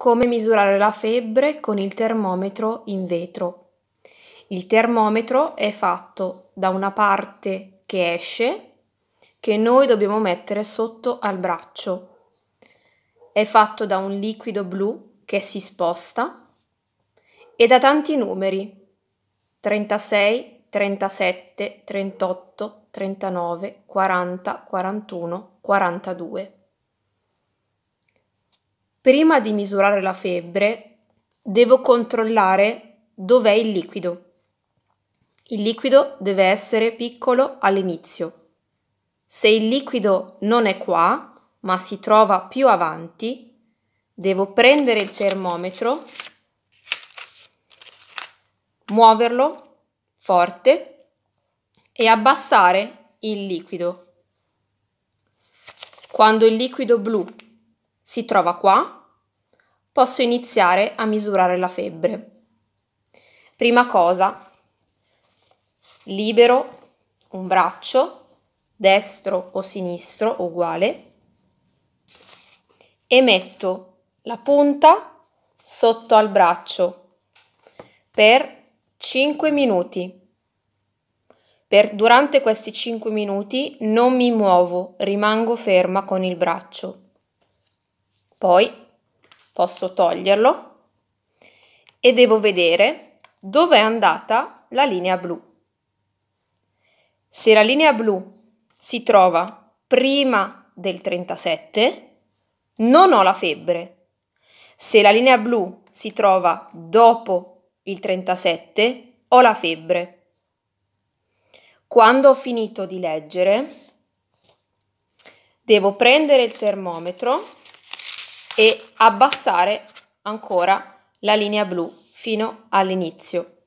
Come misurare la febbre con il termometro in vetro. Il termometro è fatto da una parte che esce, che noi dobbiamo mettere sotto al braccio. È fatto da un liquido blu che si sposta e da tanti numeri, 36, 37, 38, 39, 40, 41, 42. Prima di misurare la febbre, devo controllare dov'è il liquido. Il liquido deve essere piccolo all'inizio. Se il liquido non è qua, ma si trova più avanti, devo prendere il termometro, muoverlo forte e abbassare il liquido. Quando il liquido blu si trova qua, posso iniziare a misurare la febbre. Prima cosa, libero un braccio, destro o sinistro, uguale, e metto la punta sotto al braccio per 5 minuti. Per, durante questi 5 minuti non mi muovo, rimango ferma con il braccio. Poi posso toglierlo e devo vedere dove è andata la linea blu. Se la linea blu si trova prima del 37, non ho la febbre. Se la linea blu si trova dopo il 37, ho la febbre. Quando ho finito di leggere, devo prendere il termometro e abbassare ancora la linea blu fino all'inizio